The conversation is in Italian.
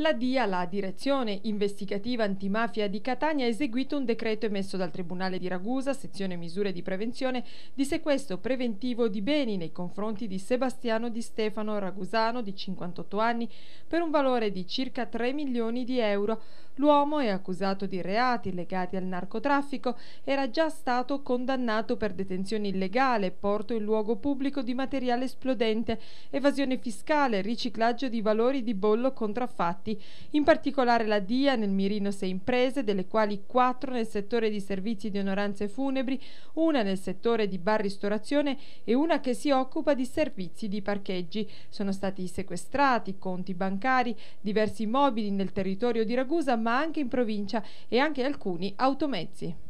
La DIA, la Direzione Investigativa Antimafia di Catania, ha eseguito un decreto emesso dal Tribunale di Ragusa, sezione misure di prevenzione, di sequestro preventivo di beni nei confronti di Sebastiano Di Stefano Ragusano, di 58 anni, per un valore di circa 3 milioni di euro. L'uomo è accusato di reati legati al narcotraffico, era già stato condannato per detenzione illegale, porto in luogo pubblico di materiale esplodente, evasione fiscale, riciclaggio di valori di bollo contraffatti contratti, in particolare la DIA nel mirino 6 imprese, delle quali 4 nel settore di servizi di onoranze funebri, una nel settore di bar ristorazione e una che si occupa di servizi di parcheggi. Sono stati sequestrati conti bancari, diversi immobili nel territorio di Ragusa ma anche in provincia e anche alcuni automezzi.